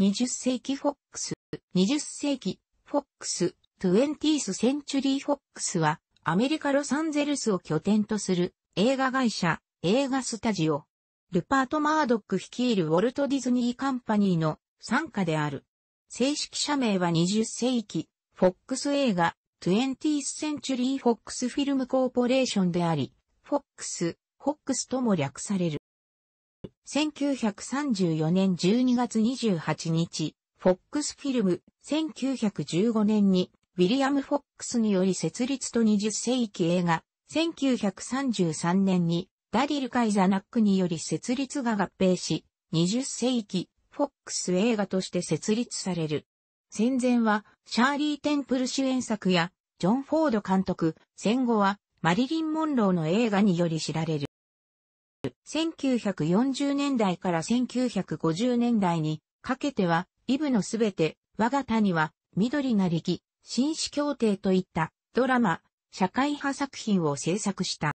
20世紀フォックス、20世紀フォックス、20th Century Fox は、アメリカロサンゼルスを拠点とする映画会社、映画スタジオ。ルパート・マードック率いるウォルト・ディズニー・カンパニーの傘下である。正式社名は20世紀、フォックス映画、20th Century Fox Film Corporation であり、フォックス、フォックスとも略される。1934年12月28日、フォックスフィルム、1915年に、ウィリアム・フォックスにより設立と20世紀映画、1933年に、ダリル・カイザナックにより設立が合併し、20世紀、フォックス映画として設立される。戦前は、シャーリー・テンプル主演作や、ジョン・フォード監督、戦後は、マリリン・モンローの映画により知られる。1940年代から1950年代にかけては、イブのすべて、我が谷は、緑な力、紳士協定といったドラマ、社会派作品を制作した。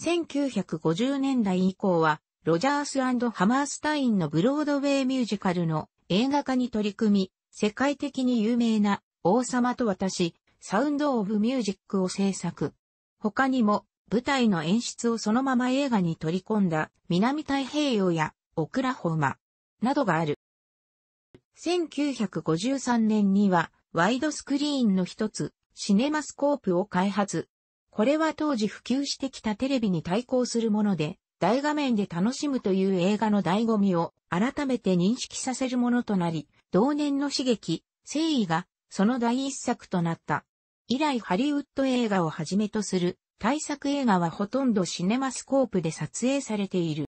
1950年代以降は、ロジャースハマースタインのブロードウェイミュージカルの映画化に取り組み、世界的に有名な王様と私、サウンド・オブ・ミュージックを制作。他にも、舞台の演出をそのまま映画に取り込んだ南太平洋やオクラホマなどがある。1953年にはワイドスクリーンの一つシネマスコープを開発。これは当時普及してきたテレビに対抗するもので、大画面で楽しむという映画の醍醐味を改めて認識させるものとなり、同年の刺激、誠意がその第一作となった。以来ハリウッド映画をはじめとする大作映画はほとんどシネマスコープで撮影されている。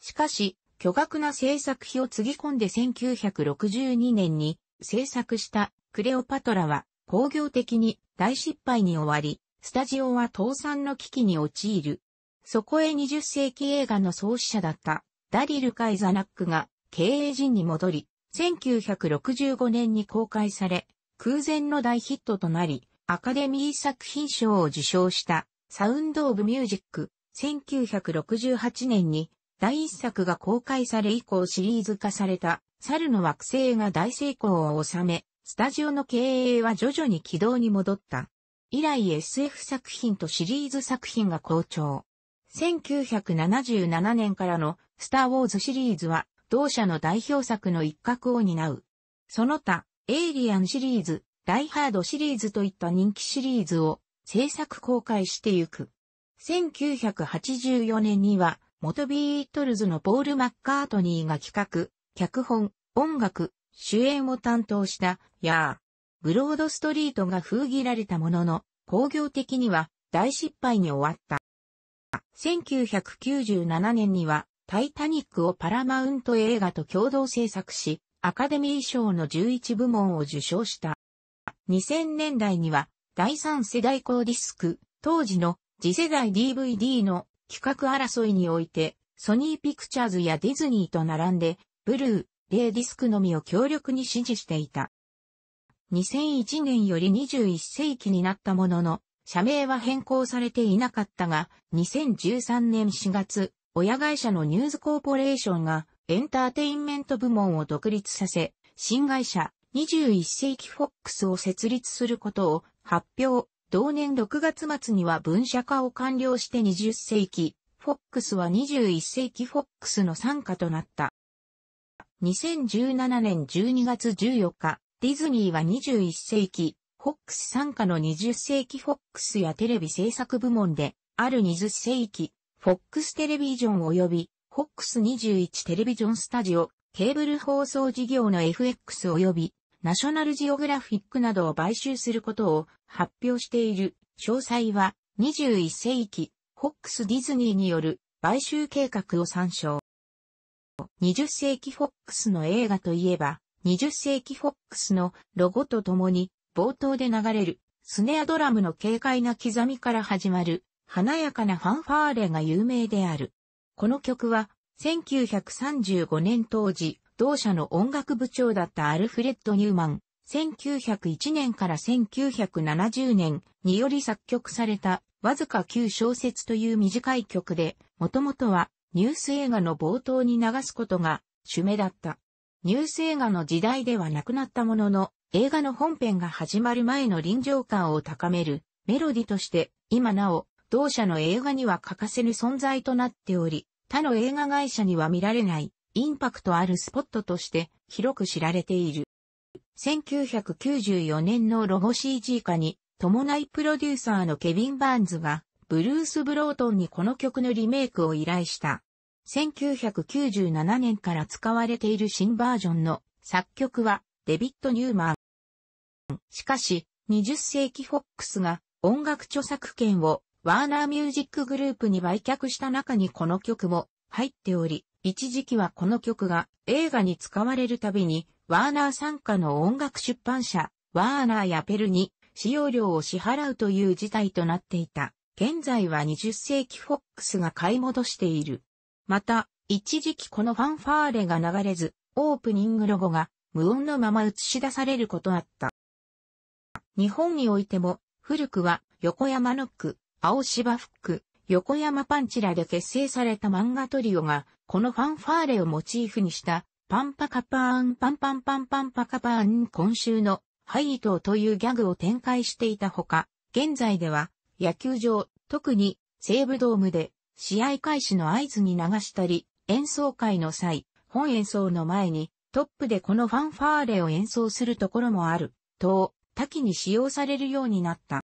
しかし、巨額な制作費をつぎ込んで1962年に制作したクレオパトラは工業的に大失敗に終わり、スタジオは倒産の危機に陥る。そこへ20世紀映画の創始者だったダリル・カイザナックが経営陣に戻り、1965年に公開され、空前の大ヒットとなり、アカデミー作品賞を受賞したサウンド・オブ・ミュージック。1968年に第一作が公開され以降シリーズ化された猿の惑星が大成功を収め、スタジオの経営は徐々に軌道に戻った。以来 SF 作品とシリーズ作品が好調。1977年からのスター・ウォーズシリーズは同社の代表作の一角を担う。その他、エイリアンシリーズ、ダイハードシリーズといった人気シリーズを制作公開してゆく。1984年には、元ビートルズのポール・マッカートニーが企画、脚本、音楽、主演を担当した、やー。ブロードストリートが封切られたものの、工業的には大失敗に終わった。1997年には、タイタニックをパラマウント映画と共同制作し、アカデミー賞の11部門を受賞した。2000年代には第3世代高ディスク、当時の次世代 DVD の企画争いにおいて、ソニーピクチャーズやディズニーと並んで、ブルー、レイディスクのみを強力に支持していた。2001年より21世紀になったものの、社名は変更されていなかったが、2013年4月、親会社のニューズコーポレーションがエンターテインメント部門を独立させ、新会社21世紀フォックスを設立することを発表。同年6月末には分社化を完了して20世紀、フォックスは21世紀フォックスの参加となった。2017年12月14日、ディズニーは21世紀、フォックス参加の20世紀フォックスやテレビ制作部門で、ある20世紀、フォックステレビジョン及び、フォックス21テレビジョンスタジオ、ケーブル放送事業の FX 及び、ナショナルジオグラフィックなどを買収することを発表している。詳細は21世紀、フォックス・ディズニーによる買収計画を参照。20世紀フォックスの映画といえば、20世紀フォックスのロゴとともに冒頭で流れるスネアドラムの軽快な刻みから始まる華やかなファンファーレが有名である。この曲は1935年当時同社の音楽部長だったアルフレッド・ニューマン、1901年から1970年により作曲されたわずか9小節という短い曲で、もともとはニュース映画の冒頭に流すことが主目だった。ニュース映画の時代ではなくなったものの、映画の本編が始まる前の臨場感を高めるメロディとして、今なお同社の映画には欠かせぬ存在となっており、他の映画会社には見られないインパクトあるスポットとして広く知られている。1994年のロゴ CG 化に伴いプロデューサーのケビン・バーンズがブルース・ブロートンにこの曲のリメイクを依頼した。1997年から使われている新バージョンの作曲はデビット・ニューマン。しかし、20世紀フォックスが音楽著作権をワーナーミュージックグループに売却した中にこの曲も入っており、一時期はこの曲が映画に使われるたびに、ワーナー参加の音楽出版社、ワーナーやペルに使用料を支払うという事態となっていた。現在は20世紀フォックスが買い戻している。また、一時期このファンファーレが流れず、オープニングロゴが無音のまま映し出されることあった。日本においても、古くは横山ノック、青芝フック、横山パンチラで結成された漫画トリオが、このファンファーレをモチーフにした、パンパカパーンパンパンパンパンパカパーン今週の、ハイイトーというギャグを展開していたほか、現在では、野球場、特に、西武ドームで、試合開始の合図に流したり、演奏会の際、本演奏の前に、トップでこのファンファーレを演奏するところもある、と、多岐に使用されるようになった。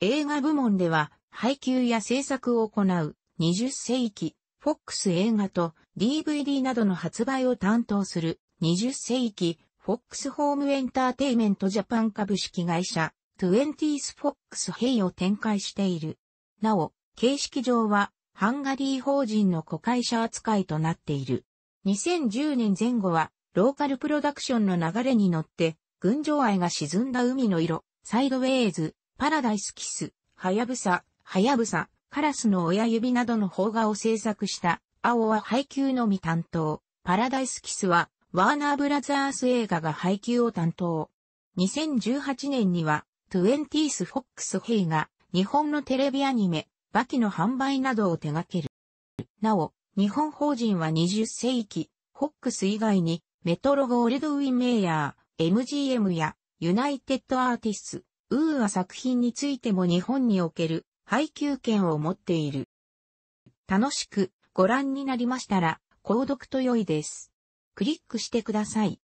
映画部門では、配給や制作を行う20世紀、フォックス映画と DVD などの発売を担当する20世紀、フォックスホームエンターテイメントジャパン株式会社、20th Fox ヘイを展開している。なお、形式上はハンガリー法人の子会社扱いとなっている。2010年前後はローカルプロダクションの流れに乗って、群青愛が沈んだ海の色、サイドウェイズ、パラダイスキス、ハヤブサ、はやぶさ、カラスの親指などの邦画を制作した、青は配給のみ担当、パラダイスキスは、ワーナーブラザース映画が配給を担当。2018年には、トゥエンティース・フォックス・ヘイが、日本のテレビアニメ、バキの販売などを手掛ける。なお、日本法人は20世紀、フォックス以外に、メトロゴールドウィン・メイヤー、MGM や、ユナイテッド・アーティス、ウーア作品についても日本における配給権を持っている。楽しくご覧になりましたら、購読と良いです。クリックしてください。